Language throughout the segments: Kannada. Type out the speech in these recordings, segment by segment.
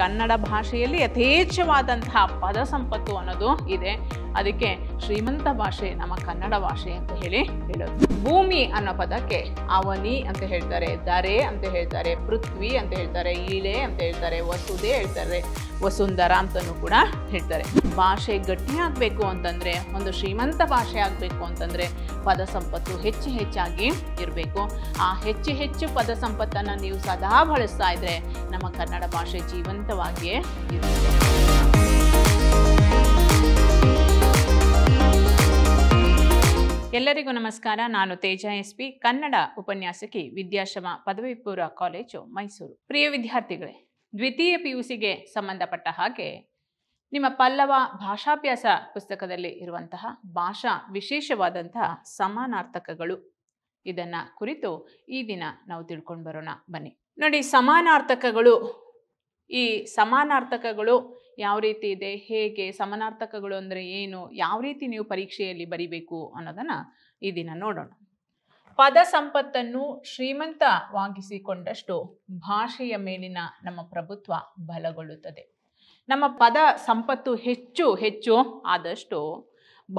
ಕನ್ನಡ ಭಾಷೆಯಲ್ಲಿ ಯಥೇಚ್ಛವಾದಂತಹ ಪದ ಸಂಪತ್ತು ಅನ್ನೋದು ಇದೆ ಅದಕ್ಕೆ ಶ್ರೀಮಂತ ಭಾಷೆ ನಮ್ಮ ಕನ್ನಡ ಭಾಷೆ ಅಂತ ಹೇಳಿ ಹೇಳೋದು ಭೂಮಿ ಅನ್ನೋ ಪದಕ್ಕೆ ಅವನಿ ಅಂತ ಹೇಳ್ತಾರೆ ದರೆ ಅಂತ ಹೇಳ್ತಾರೆ ಪೃಥ್ವಿ ಅಂತ ಹೇಳ್ತಾರೆ ಈಳೆ ಅಂತ ಹೇಳ್ತಾರೆ ವಸುದೆ ಹೇಳ್ತಾರೆ ವಸುಂಧರ ಅಂತಲೂ ಕೂಡ ಹೇಳ್ತಾರೆ ಭಾಷೆ ಗಟ್ಟಿಯಾಗಬೇಕು ಅಂತಂದರೆ ಒಂದು ಶ್ರೀಮಂತ ಭಾಷೆ ಆಗಬೇಕು ಅಂತಂದರೆ ಪದ ಸಂಪತ್ತು ಹೆಚ್ಚು ಹೆಚ್ಚಾಗಿ ಇರಬೇಕು ಆ ಹೆಚ್ಚು ಹೆಚ್ಚು ಪದ ಸಂಪತ್ತನ್ನು ನೀವು ಸದಾ ಬಳಸ್ತಾ ಇದ್ದರೆ ನಮ್ಮ ಕನ್ನಡ ಭಾಷೆ ಜೀವಂತವಾಗಿಯೇ ಇರುತ್ತೆ ಎಲ್ಲರಿಗೂ ನಮಸ್ಕಾರ ನಾನು ತೇಜ ಎಸ್ ಪಿ ಕನ್ನಡ ಉಪನ್ಯಾಸಕಿ ವಿದ್ಯಾಶ್ರಮ ಪದವಿ ಪೂರ್ವ ಕಾಲೇಜು ಮೈಸೂರು ಪ್ರಿಯ ವಿದ್ಯಾರ್ಥಿಗಳೇ ದ್ವಿತೀಯ ಪಿ ಸಿಗೆ ಸಂಬಂಧಪಟ್ಟ ಹಾಗೆ ನಿಮ್ಮ ಪಲ್ಲವ ಭಾಷಾಭ್ಯಾಸ ಪುಸ್ತಕದಲ್ಲಿ ಇರುವಂತಹ ಭಾಷಾ ವಿಶೇಷವಾದಂತಹ ಸಮಾನಾರ್ಥಕಗಳು ಇದನ್ನ ಕುರಿತು ಈ ದಿನ ನಾವು ತಿಳ್ಕೊಂಡು ಬರೋಣ ಬನ್ನಿ ನೋಡಿ ಸಮಾನಾರ್ಥಕಗಳು ಈ ಸಮಾನಾರ್ಥಕಗಳು ಯಾವ ರೀತಿ ಇದೆ ಹೇಗೆ ಸಮನಾರ್ಥಕಗಳು ಅಂದರೆ ಏನು ಯಾವ ರೀತಿ ನೀವು ಪರೀಕ್ಷೆಯಲ್ಲಿ ಬರಿಬೇಕು ಅನ್ನೋದನ್ನು ಈ ದಿನ ನೋಡೋಣ ಪದ ಸಂಪತ್ತನ್ನು ಶ್ರೀಮಂತವಾಗಿಸಿಕೊಂಡಷ್ಟು ಭಾಷೆಯ ಮೇಲಿನ ನಮ್ಮ ಪ್ರಭುತ್ವ ಬಲಗೊಳ್ಳುತ್ತದೆ ನಮ್ಮ ಪದ ಸಂಪತ್ತು ಹೆಚ್ಚು ಹೆಚ್ಚು ಆದಷ್ಟು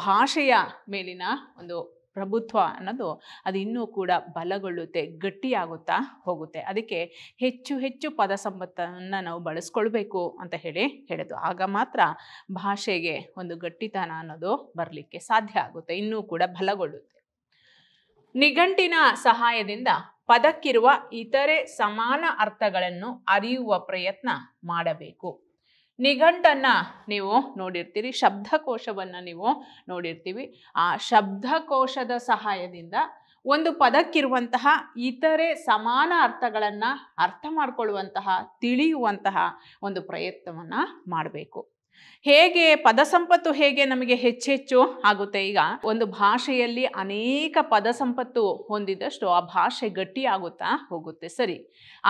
ಭಾಷೆಯ ಮೇಲಿನ ಒಂದು ಪ್ರಭುತ್ವ ಅನ್ನೋದು ಅದು ಇನ್ನೂ ಕೂಡ ಬಲಗೊಳ್ಳುತ್ತೆ ಗಟ್ಟಿಯಾಗುತ್ತಾ ಹೋಗುತ್ತೆ ಅದಕ್ಕೆ ಹೆಚ್ಚು ಹೆಚ್ಚು ಪದ ಸಂಪತ್ತನ್ನು ನಾವು ಬಳಸ್ಕೊಳ್ಬೇಕು ಅಂತ ಹೇಳಿ ಹೇಳೋದು ಆಗ ಮಾತ್ರ ಭಾಷೆಗೆ ಒಂದು ಗಟ್ಟಿತನ ಅನ್ನೋದು ಬರಲಿಕ್ಕೆ ಸಾಧ್ಯ ಆಗುತ್ತೆ ಇನ್ನೂ ಕೂಡ ಬಲಗೊಳ್ಳುತ್ತೆ ನಿಘಂಟಿನ ಸಹಾಯದಿಂದ ಪದಕ್ಕಿರುವ ಇತರೆ ಸಮಾನ ಅರ್ಥಗಳನ್ನು ಅರಿಯುವ ಪ್ರಯತ್ನ ಮಾಡಬೇಕು ನಿಘಂಟನ್ನು ನೀವು ನೋಡಿರ್ತೀರಿ ಶಬ್ದಕೋಶವನ್ನು ನೀವು ನೋಡಿರ್ತೀವಿ ಆ ಶಬ್ದಕೋಶದ ಸಹಾಯದಿಂದ ಒಂದು ಪದಕ್ಕಿರುವಂತಹ ಇತರೆ ಸಮಾನ ಅರ್ಥಗಳನ್ನು ಅರ್ಥ ಮಾಡಿಕೊಳ್ಳುವಂತಹ ತಿಳಿಯುವಂತಹ ಒಂದು ಪ್ರಯತ್ನವನ್ನು ಮಾಡಬೇಕು ಹೇಗೆ ಪದ ಸಂಪತ್ತು ಹೇಗೆ ನಮಗೆ ಹೆಚ್ಚೆಚ್ಚು ಆಗುತ್ತೆ ಈಗ ಒಂದು ಭಾಷೆಯಲ್ಲಿ ಅನೇಕ ಪದ ಸಂಪತ್ತು ಹೊಂದಿದಷ್ಟು ಆ ಭಾಷೆ ಗಟ್ಟಿ ಆಗುತ್ತಾ ಹೋಗುತ್ತೆ ಸರಿ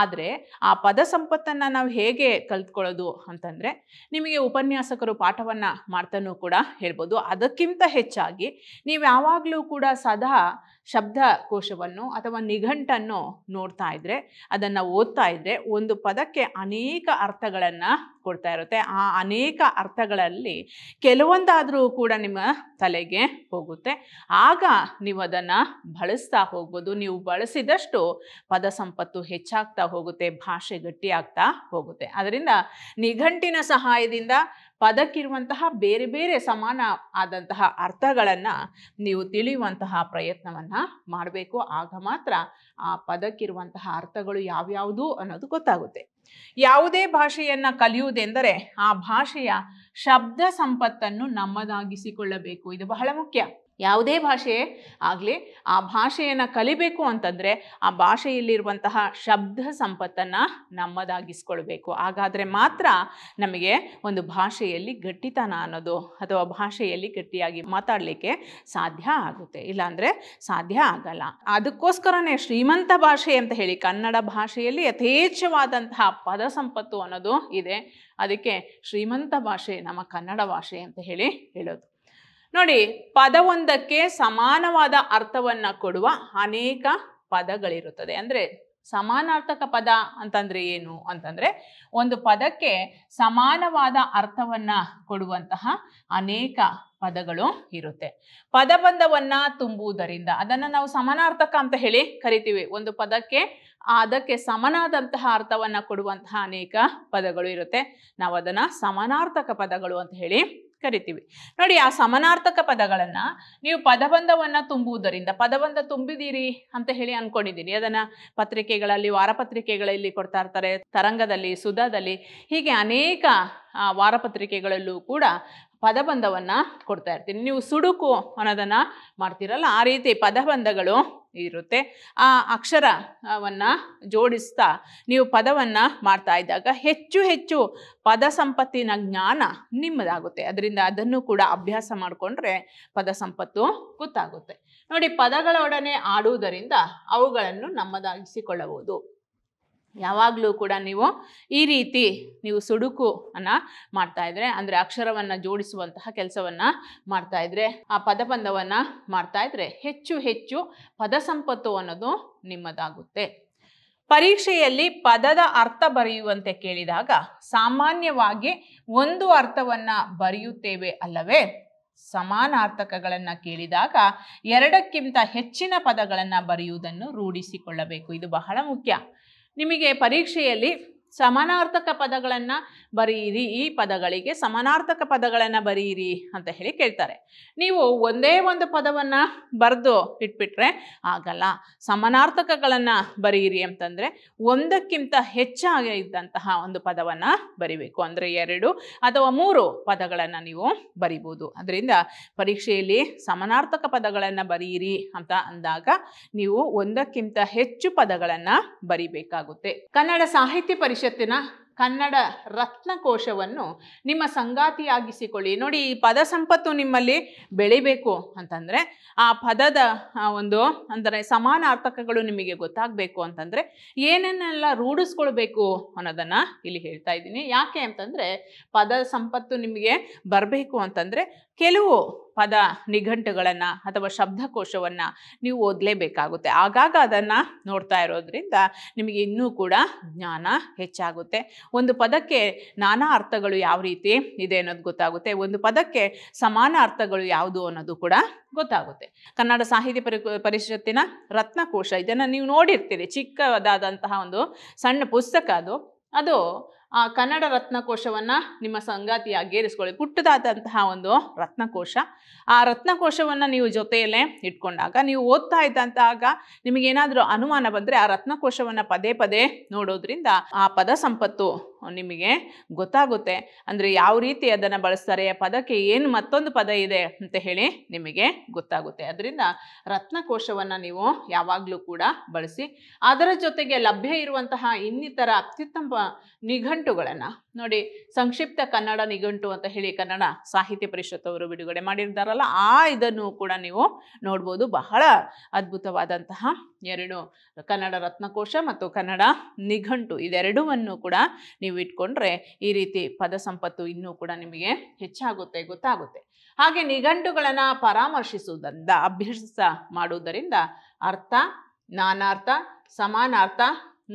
ಆದರೆ ಆ ಪದ ಸಂಪತ್ತನ್ನು ನಾವು ಹೇಗೆ ಕಲ್ತ್ಕೊಳ್ಳೋದು ಅಂತಂದರೆ ನಿಮಗೆ ಉಪನ್ಯಾಸಕರು ಪಾಠವನ್ನು ಮಾಡ್ತಾನೂ ಕೂಡ ಹೇಳ್ಬೋದು ಅದಕ್ಕಿಂತ ಹೆಚ್ಚಾಗಿ ನೀವು ಯಾವಾಗಲೂ ಕೂಡ ಸದಾ ಶಬ್ದಕೋಶವನ್ನು ಅಥವಾ ನಿಘಂಟನ್ನು ನೋಡ್ತಾ ಇದ್ದರೆ ಅದನ್ನು ಓದ್ತಾ ಇದ್ದರೆ ಒಂದು ಪದಕ್ಕೆ ಅನೇಕ ಅರ್ಥಗಳನ್ನು ಕೊಡ್ತಾ ಇರುತ್ತೆ ಆ ಅನೇಕ ಅರ್ಥಗಳಲ್ಲಿ ಕೆಲವೊಂದಾದರೂ ಕೂಡ ನಿಮ್ಮ ತಲೆಗೆ ಹೋಗುತ್ತೆ ಆಗ ನೀವು ಅದನ್ನು ಬಳಸ್ತಾ ಹೋಗ್ಬೋದು ನೀವು ಬಳಸಿದಷ್ಟು ಪದ ಸಂಪತ್ತು ಹೆಚ್ಚಾಗ್ತಾ ಹೋಗುತ್ತೆ ಭಾಷೆ ಗಟ್ಟಿಯಾಗ್ತಾ ಹೋಗುತ್ತೆ ಅದರಿಂದ ನಿಘಂಟಿನ ಸಹಾಯದಿಂದ ಪದಕ್ಕಿರುವಂತಹ ಬೇರೆ ಬೇರೆ ಸಮಾನ ಆದಂತಹ ಅರ್ಥಗಳನ್ನು ನೀವು ತಿಳಿಯುವಂತಹ ಪ್ರಯತ್ನವನ್ನು ಮಾಡಬೇಕು ಆಗ ಮಾತ್ರ ಆ ಪದಕ್ಕಿರುವಂತಹ ಅರ್ಥಗಳು ಯಾವ್ಯಾವುದು ಅನ್ನೋದು ಗೊತ್ತಾಗುತ್ತೆ ಯಾವುದೇ ಭಾಷೆಯನ್ನು ಕಲಿಯುವುದೆಂದರೆ ಆ ಭಾಷೆಯ ಶಬ್ದ ಸಂಪತ್ತನ್ನು ನಮ್ಮದಾಗಿಸಿಕೊಳ್ಳಬೇಕು ಇದು ಬಹಳ ಮುಖ್ಯ ಯಾವುದೇ ಭಾಷೆ ಆಗಲಿ ಆ ಭಾಷೆಯನ್ನು ಕಲಿಬೇಕು ಅಂತಂದರೆ ಆ ಭಾಷೆಯಲ್ಲಿರುವಂತಹ ಶಬ್ದ ಸಂಪತ್ತನ್ನು ನಮ್ಮದಾಗಿಸ್ಕೊಳ್ಬೇಕು ಹಾಗಾದರೆ ಮಾತ್ರ ನಮಗೆ ಒಂದು ಭಾಷೆಯಲ್ಲಿ ಗಟ್ಟಿತನ ಅನ್ನೋದು ಅಥವಾ ಭಾಷೆಯಲ್ಲಿ ಗಟ್ಟಿಯಾಗಿ ಮಾತಾಡಲಿಕ್ಕೆ ಸಾಧ್ಯ ಆಗುತ್ತೆ ಇಲ್ಲಾಂದರೆ ಸಾಧ್ಯ ಆಗಲ್ಲ ಅದಕ್ಕೋಸ್ಕರನೇ ಶ್ರೀಮಂತ ಭಾಷೆ ಅಂತ ಹೇಳಿ ಕನ್ನಡ ಭಾಷೆಯಲ್ಲಿ ಯಥೇಚ್ಛವಾದಂತಹ ಪದ ಸಂಪತ್ತು ಅನ್ನೋದು ಇದೆ ಅದಕ್ಕೆ ಶ್ರೀಮಂತ ಭಾಷೆ ನಮ್ಮ ಕನ್ನಡ ಭಾಷೆ ಅಂತ ಹೇಳಿ ಹೇಳೋದು ನೋಡಿ ಪದವೊಂದಕ್ಕೆ ಸಮಾನವಾದ ಅರ್ಥವನ್ನ ಕೊಡುವ ಅನೇಕ ಪದಗಳಿರುತ್ತದೆ ಅಂದ್ರೆ ಸಮಾನಾರ್ಥಕ ಪದ ಅಂತಂದ್ರೆ ಏನು ಅಂತಂದ್ರೆ ಒಂದು ಪದಕ್ಕೆ ಸಮಾನವಾದ ಅರ್ಥವನ್ನ ಕೊಡುವಂತಹ ಅನೇಕ ಪದಗಳು ಇರುತ್ತೆ ಪದಬಂಧವನ್ನ ತುಂಬುವುದರಿಂದ ಅದನ್ನ ನಾವು ಸಮಾನಾರ್ಥಕ ಅಂತ ಹೇಳಿ ಕರಿತೀವಿ ಒಂದು ಪದಕ್ಕೆ ಅದಕ್ಕೆ ಸಮನಾದಂತಹ ಅರ್ಥವನ್ನ ಕೊಡುವಂತಹ ಅನೇಕ ಪದಗಳು ಇರುತ್ತೆ ನಾವು ಅದನ್ನ ಸಮಾನಾರ್ಥಕ ಪದಗಳು ಅಂತ ಹೇಳಿ ಕರಿತೀವಿ ನೋಡಿ ಆ ಸಮನಾರ್ಥಕ ಪದಗಳನ್ನು ನೀವು ಪದಬಂಧವನ್ನು ತುಂಬುವುದರಿಂದ ಪದಬಂಧ ತುಂಬಿದ್ದೀರಿ ಅಂತ ಹೇಳಿ ಅನ್ಕೊಂಡಿದ್ದೀನಿ ಅದನ್ನು ಪತ್ರಿಕೆಗಳಲ್ಲಿ ವಾರಪತ್ರಿಕೆಗಳಲ್ಲಿ ಕೊಡ್ತಾ ಇರ್ತಾರೆ ತರಂಗದಲ್ಲಿ ಸುಧಾದಲ್ಲಿ ಹೀಗೆ ಅನೇಕ ವಾರಪತ್ರಿಕೆಗಳಲ್ಲೂ ಕೂಡ ಪದಬಂಧವನ್ನು ಕೊಡ್ತಾ ಇರ್ತೀನಿ ನೀವು ಸುಡುಕು ಅನ್ನೋದನ್ನು ಮಾಡ್ತೀರಲ್ಲ ಆ ರೀತಿ ಪದಬಂಧಗಳು ಇರುತ್ತೆ ಆ ಅಕ್ಷರವನ್ನು ಜೋಡಿಸ್ತಾ ನೀವು ಪದವನ್ನು ಮಾಡ್ತಾ ಇದ್ದಾಗ ಹೆಚ್ಚು ಹೆಚ್ಚು ಪದ ಸಂಪತ್ತಿನ ಜ್ಞಾನ ನಿಮ್ಮದಾಗುತ್ತೆ ಅದರಿಂದ ಅದನ್ನು ಕೂಡ ಅಭ್ಯಾಸ ಮಾಡಿಕೊಂಡ್ರೆ ಪದ ಸಂಪತ್ತು ಗೊತ್ತಾಗುತ್ತೆ ನೋಡಿ ಪದಗಳೊಡನೆ ಆಡುವುದರಿಂದ ಅವುಗಳನ್ನು ನಮ್ಮದಾಗಿಸಿಕೊಳ್ಳಬಹುದು ಯಾವಾಗಲೂ ಕೂಡ ನೀವು ಈ ರೀತಿ ನೀವು ಸುಡುಕು ಅನ್ನ ಮಾಡ್ತಾ ಇದ್ರೆ ಅಂದರೆ ಅಕ್ಷರವನ್ನು ಜೋಡಿಸುವಂತಹ ಕೆಲಸವನ್ನು ಮಾಡ್ತಾ ಇದ್ರೆ ಆ ಪದಬಂಧವನ್ನು ಮಾಡ್ತಾ ಇದ್ರೆ ಹೆಚ್ಚು ಹೆಚ್ಚು ಪದ ಸಂಪತ್ತು ಅನ್ನೋದು ನಿಮ್ಮದಾಗುತ್ತೆ ಪರೀಕ್ಷೆಯಲ್ಲಿ ಪದದ ಅರ್ಥ ಬರೆಯುವಂತೆ ಕೇಳಿದಾಗ ಸಾಮಾನ್ಯವಾಗಿ ಒಂದು ಅರ್ಥವನ್ನು ಬರೆಯುತ್ತೇವೆ ಅಲ್ಲವೇ ಸಮಾನಾರ್ಥಕಗಳನ್ನು ಕೇಳಿದಾಗ ಎರಡಕ್ಕಿಂತ ಹೆಚ್ಚಿನ ಪದಗಳನ್ನು ಬರೆಯುವುದನ್ನು ರೂಢಿಸಿಕೊಳ್ಳಬೇಕು ಇದು ಬಹಳ ಮುಖ್ಯ ನಿಮಗೆ ಪರೀಕ್ಷೆಯಲ್ಲಿ ಸಮಾನಾರ್ಥಕ ಪದಗಳನ್ನು ಬರೆಯಿರಿ ಈ ಪದಗಳಿಗೆ ಸಮಾನಾರ್ಥಕ ಪದಗಳನ್ನು ಬರೆಯಿರಿ ಅಂತ ಹೇಳಿ ಕೇಳ್ತಾರೆ ನೀವು ಒಂದೇ ಒಂದು ಪದವನ್ನು ಬರೆದು ಇಟ್ಬಿಟ್ರೆ ಆಗಲ್ಲ ಸಮಾನಾರ್ಥಕಗಳನ್ನು ಬರೆಯಿರಿ ಅಂತಂದರೆ ಒಂದಕ್ಕಿಂತ ಹೆಚ್ಚಾಗಿ ಇದ್ದಂತಹ ಒಂದು ಪದವನ್ನು ಬರಿಬೇಕು ಅಂದರೆ ಎರಡು ಅಥವಾ ಮೂರು ಪದಗಳನ್ನು ನೀವು ಬರಿಬೋದು ಅದರಿಂದ ಪರೀಕ್ಷೆಯಲ್ಲಿ ಸಮಾನಾರ್ಥಕ ಪದಗಳನ್ನು ಬರೆಯಿರಿ ಅಂತ ಅಂದಾಗ ನೀವು ಒಂದಕ್ಕಿಂತ ಹೆಚ್ಚು ಪದಗಳನ್ನು ಬರಿಬೇಕಾಗುತ್ತೆ ಕನ್ನಡ ಸಾಹಿತ್ಯ ಪರಿ ಪರಿಷತ್ತಿನ ಕನ್ನಡ ರತ್ನಕೋಶವನ್ನು ನಿಮ್ಮ ಸಂಗಾತಿಯಾಗಿಸಿಕೊಳ್ಳಿ ನೋಡಿ ಈ ಪದ ಸಂಪತ್ತು ನಿಮ್ಮಲ್ಲಿ ಬೆಳಿಬೇಕು ಅಂತಂದರೆ ಆ ಪದದ ಒಂದು ಅಂದರೆ ಸಮಾನಾರ್ಥಕಗಳು ನಿಮಗೆ ಗೊತ್ತಾಗಬೇಕು ಅಂತಂದರೆ ಏನನ್ನೆಲ್ಲ ರೂಢಿಸ್ಕೊಳ್ಬೇಕು ಅನ್ನೋದನ್ನು ಇಲ್ಲಿ ಹೇಳ್ತಾ ಇದ್ದೀನಿ ಯಾಕೆ ಅಂತಂದರೆ ಪದ ಸಂಪತ್ತು ನಿಮಗೆ ಬರಬೇಕು ಅಂತಂದರೆ ಕೆಲವು ಪದ ನಿಘಂಟುಗಳನ್ನು ಅಥವಾ ಶಬ್ದಕೋಶವನ್ನು ನೀವು ಓದಲೇಬೇಕಾಗುತ್ತೆ ಆಗಾಗ ಅದನ್ನು ನೋಡ್ತಾ ಇರೋದ್ರಿಂದ ನಿಮಗೆ ಇನ್ನೂ ಕೂಡ ಜ್ಞಾನ ಹೆಚ್ಚಾಗುತ್ತೆ ಒಂದು ಪದಕ್ಕೆ ನಾನಾ ಅರ್ಥಗಳು ಯಾವ ರೀತಿ ಇದೆ ಅನ್ನೋದು ಗೊತ್ತಾಗುತ್ತೆ ಒಂದು ಪದಕ್ಕೆ ಸಮಾನ ಅರ್ಥಗಳು ಯಾವುದು ಅನ್ನೋದು ಕೂಡ ಗೊತ್ತಾಗುತ್ತೆ ಕನ್ನಡ ಸಾಹಿತ್ಯ ಪರಿ ಪರಿಷತ್ತಿನ ರತ್ನಕೋಶ ಇದನ್ನು ನೀವು ನೋಡಿರ್ತೀರಿ ಚಿಕ್ಕದಾದಂತಹ ಒಂದು ಸಣ್ಣ ಪುಸ್ತಕ ಅದು ಅದು ಆ ಕನ್ನಡ ರತ್ನಕೋಶವನ್ನು ನಿಮ್ಮ ಸಂಗಾತಿಯಾಗಿ ಏರಿಸ್ಕೊಳ್ಳಿ ಪುಟ್ಟದಾದಂತಹ ಒಂದು ರತ್ನಕೋಶ ಆ ರತ್ನಕೋಶವನ್ನು ನೀವು ಜೊತೆಯಲ್ಲೇ ಇಟ್ಕೊಂಡಾಗ ನೀವು ಓದ್ತಾ ಇದ್ದಂತಾಗ ನಿಮಗೇನಾದರೂ ಅನುಮಾನ ಬಂದರೆ ಆ ರತ್ನಕೋಶವನ್ನು ಪದೇ ಪದೇ ನೋಡೋದ್ರಿಂದ ಆ ಪದ ಸಂಪತ್ತು ನಿಮಗೆ ಗೊತ್ತಾಗುತ್ತೆ ಅಂದರೆ ಯಾವ ರೀತಿ ಅದನ್ನು ಬಳಸ್ತಾರೆ ಪದಕ್ಕೆ ಏನು ಮತ್ತೊಂದು ಪದ ಇದೆ ಅಂತ ಹೇಳಿ ನಿಮಗೆ ಗೊತ್ತಾಗುತ್ತೆ ಅದರಿಂದ ರತ್ನಕೋಶವನ್ನು ನೀವು ಯಾವಾಗಲೂ ಕೂಡ ಬಳಸಿ ಅದರ ಜೊತೆಗೆ ಲಭ್ಯ ಇರುವಂತಹ ಇನ್ನಿತರ ಅತ್ಯುತ್ತಮ ನಿಘಂಟುಗಳನ್ನು ನೋಡಿ ಸಂಕ್ಷಿಪ್ತ ಕನ್ನಡ ನಿಘಂಟು ಅಂತ ಹೇಳಿ ಕನ್ನಡ ಸಾಹಿತ್ಯ ಪರಿಷತ್ ಅವರು ಬಿಡುಗಡೆ ಮಾಡಿರ್ತಾರಲ್ಲ ಆ ಇದನ್ನು ಕೂಡ ನೀವು ನೋಡ್ಬೋದು ಬಹಳ ಅದ್ಭುತವಾದಂತಹ ಎರಡು ಕನ್ನಡ ರತ್ನಕೋಶ ಮತ್ತು ಕನ್ನಡ ನಿಘಂಟು ಇದೆರಡೂ ಕೂಡ ನೀವು ಇಟ್ಕೊಂಡ್ರೆ ಈ ರೀತಿ ಪದ ಸಂಪತ್ತು ಇನ್ನೂ ಕೂಡ ನಿಮಗೆ ಹೆಚ್ಚಾಗುತ್ತೆ ಗೊತ್ತಾಗುತ್ತೆ ಹಾಗೆ ನಿಘಂಟುಗಳನ್ನು ಪರಾಮರ್ಶಿಸುವುದರಿಂದ ಅಭ್ಯಾಸ ಮಾಡುವುದರಿಂದ ಅರ್ಥ ನಾನಾರ್ಥ ಸಮಾನಾರ್ಥ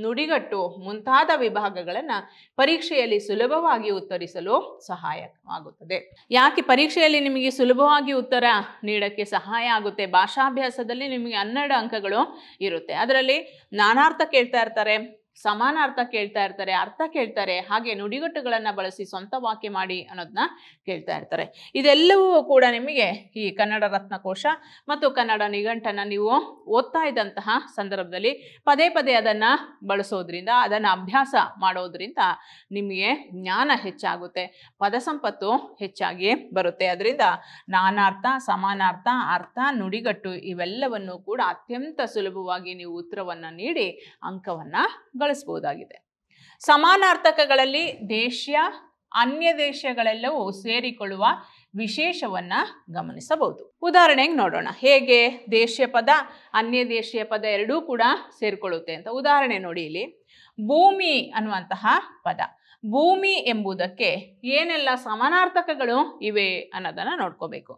ನುಡಿಗಟ್ಟು ಮುಂತಾದ ವಿಭಾಗಗಳನ್ನು ಪರೀಕ್ಷೆಯಲ್ಲಿ ಸುಲಭವಾಗಿ ಉತ್ತರಿಸಲು ಸಹಾಯವಾಗುತ್ತದೆ ಯಾಕೆ ಪರೀಕ್ಷೆಯಲ್ಲಿ ನಿಮಗೆ ಸುಲಭವಾಗಿ ಉತ್ತರ ನೀಡೋಕ್ಕೆ ಸಹಾಯ ಆಗುತ್ತೆ ಭಾಷಾಭ್ಯಾಸದಲ್ಲಿ ನಿಮಗೆ ಹನ್ನೆರಡು ಅಂಕಗಳು ಇರುತ್ತೆ ಅದರಲ್ಲಿ ನಾನಾರ್ಥ ಕೇಳ್ತಾ ಇರ್ತಾರೆ ಸಮಾನ ಅರ್ಥ ಕೇಳ್ತಾ ಇರ್ತಾರೆ ಅರ್ಥ ಕೇಳ್ತಾರೆ ಹಾಗೆ ನುಡಿಗಟ್ಟುಗಳನ್ನ ಬಳಸಿ ಸ್ವಂತ ವಾಕ್ಯ ಮಾಡಿ ಅನ್ನೋದನ್ನ ಕೇಳ್ತಾ ಇರ್ತಾರೆ ಇದೆಲ್ಲವೂ ಕೂಡ ನಿಮಗೆ ಈ ಕನ್ನಡ ರತ್ನಕೋಶ ಮತ್ತು ಕನ್ನಡ ನಿಘಂಟನ ನೀವು ಓದ್ತಾ ಇದ್ದಂತಹ ಸಂದರ್ಭದಲ್ಲಿ ಪದೇ ಪದೇ ಅದನ್ನು ಬಳಸೋದ್ರಿಂದ ಅದನ್ನು ಅಭ್ಯಾಸ ಮಾಡೋದ್ರಿಂದ ನಿಮಗೆ ಜ್ಞಾನ ಹೆಚ್ಚಾಗುತ್ತೆ ಪದ ಸಂಪತ್ತು ಹೆಚ್ಚಾಗಿ ಬರುತ್ತೆ ಅದರಿಂದ ನಾನಾರ್ಥ ಸಮಾನಾರ್ಥ ಅರ್ಥ ನುಡಿಗಟ್ಟು ಇವೆಲ್ಲವನ್ನು ಕೂಡ ಅತ್ಯಂತ ಸುಲಭವಾಗಿ ನೀವು ಉತ್ತರವನ್ನು ನೀಡಿ ಅಂಕವನ್ನು ಕಳಿಸಬಹುದಾಗಿದೆ ಸಮಾನಾರ್ಥಕಗಳಲ್ಲಿ ದೇಶ್ಯ ಅನ್ಯ ದೇಶಗಳೆಲ್ಲವೂ ಸೇರಿಕೊಳ್ಳುವ ವಿಶೇಷವನ್ನು ಗಮನಿಸಬಹುದು ಉದಾಹರಣೆಗೆ ನೋಡೋಣ ಹೇಗೆ ದೇಶೀಯ ಪದ ಅನ್ಯ ದೇಶೀಯ ಪದ ಎರಡೂ ಕೂಡ ಸೇರಿಕೊಳ್ಳುತ್ತೆ ಅಂತ ಉದಾಹರಣೆ ನೋಡಿ ಇಲ್ಲಿ ಭೂಮಿ ಅನ್ನುವಂತಹ ಪದ ಭೂಮಿ ಎಂಬುದಕ್ಕೆ ಏನೆಲ್ಲ ಸಮಾನಾರ್ಥಕಗಳು ಇವೆ ಅನ್ನೋದನ್ನು ನೋಡ್ಕೋಬೇಕು